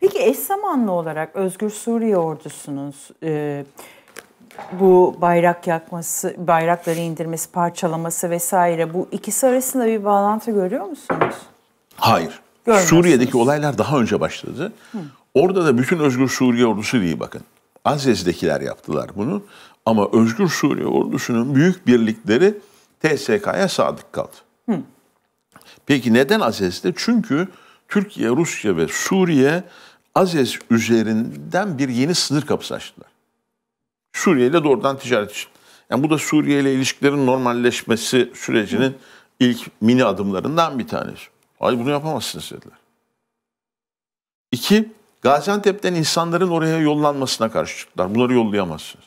Peki eş zamanlı olarak Özgür Suriye Ordusunun e, bu bayrak yakması, bayrakları indirmesi, parçalaması vesaire bu ikisi arasında bir bağlantı görüyor musunuz? Hayır. Suriye'deki olaylar daha önce başladı. Hı. Orada da bütün Özgür Suriye ordusu değil bakın. Azez'dekiler yaptılar bunu. Ama Özgür Suriye ordusunun büyük birlikleri TSK'ya sadık kaldı. Hı. Peki neden Azez'de? Çünkü Türkiye, Rusya ve Suriye Azes üzerinden bir yeni sınır kapısı açtılar. Suriye ile doğrudan ticaret için. Yani bu da Suriye ile ilişkilerin normalleşmesi sürecinin ilk mini adımlarından bir tanesi. Hayır bunu yapamazsınız dediler. İki, Gaziantep'ten insanların oraya yollanmasına karşı çıktılar. Bunları yollayamazsınız.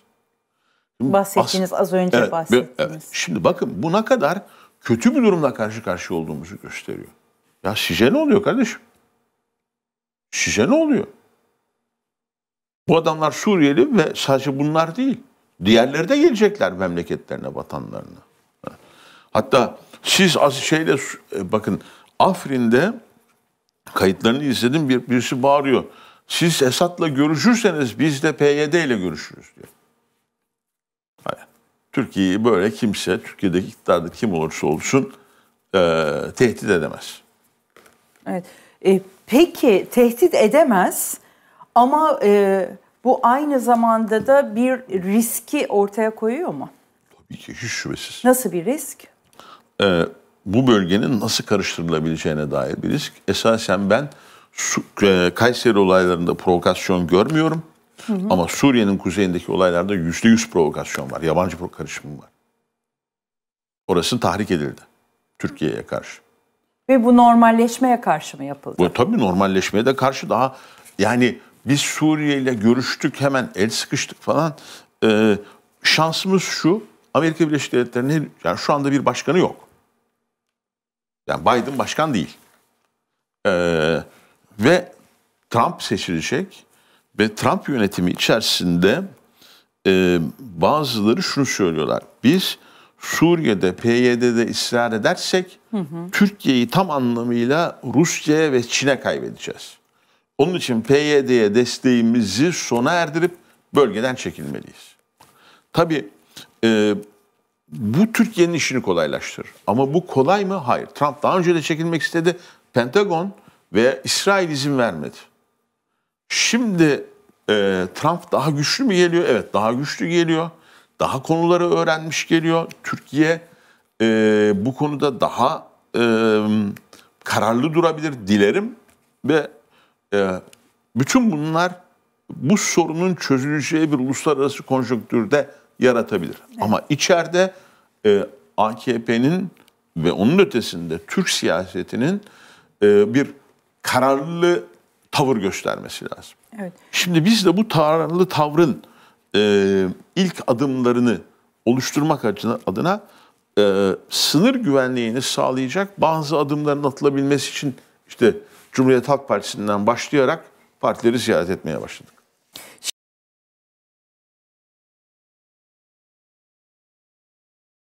bahsettiğiniz az önce evet, bahsettiğiniz. Evet. Şimdi bakın buna kadar kötü bir durumla karşı karşıya olduğumuzu gösteriyor. Ya şişe ne oluyor kardeşim? Şişe ne oluyor? Bu adamlar Suriyeli ve sadece bunlar değil. Diğerleri de gelecekler memleketlerine, vatanlarına. Hatta siz az şeyle e, bakın Afrin'de kayıtlarını izledim bir, birisi bağırıyor. Siz Esad'la görüşürseniz biz de PYD ile görüşürüz diyor. Yani, Türkiye'yi böyle kimse, Türkiye'deki iktidarda kim olursa olsun e, tehdit edemez. Evet. E, peki tehdit edemez ama e, bu aynı zamanda da bir riski ortaya koyuyor mu? Tabii ki hiç şüphesiz. Nasıl bir risk? Ee, bu bölgenin nasıl karıştırılabileceğine dair bir risk. Esasen ben Su, e, Kayseri olaylarında provokasyon görmüyorum. Hı hı. Ama Suriye'nin kuzeyindeki olaylarda yüzde yüz provokasyon var. Yabancı karışımı var. Orası tahrik edildi Türkiye'ye karşı. Ve bu normalleşmeye karşı mı yapıldı? Bu, tabii normalleşmeye de karşı daha yani biz Suriye ile görüştük hemen el sıkıştık falan. Ee, şansımız şu Amerika Birleşik Devletleri'nin yani şu anda bir başkanı yok. Yani Biden başkan değil. Ee, ve Trump seçilecek ve Trump yönetimi içerisinde e, bazıları şunu söylüyorlar. Biz Suriye'de PYD'de ısrar edersek Türkiye'yi tam anlamıyla Rusya'ya ve Çin'e kaybedeceğiz. Onun için PYD'ye desteğimizi sona erdirip bölgeden çekilmeliyiz. Tabii e, bu Türkiye'nin işini kolaylaştırır. Ama bu kolay mı? Hayır. Trump daha önce de çekilmek istedi. Pentagon ve İsrail izin vermedi. Şimdi e, Trump daha güçlü mü geliyor? Evet daha güçlü geliyor daha konuları öğrenmiş geliyor. Türkiye e, bu konuda daha e, kararlı durabilir dilerim ve e, bütün bunlar bu sorunun çözüleceği bir uluslararası konjonktürde yaratabilir. Evet. Ama içeride e, AKP'nin ve onun ötesinde Türk siyasetinin e, bir kararlı tavır göstermesi lazım. Evet. Şimdi biz de bu kararlı tavrın e, ilk adımlarını oluşturmak adına, e, sınır güvenliğini sağlayacak bazı adımların atılabilmesi için işte Cumhuriyet Halk Partisi'nden başlayarak partileri ziyaret etmeye başladık.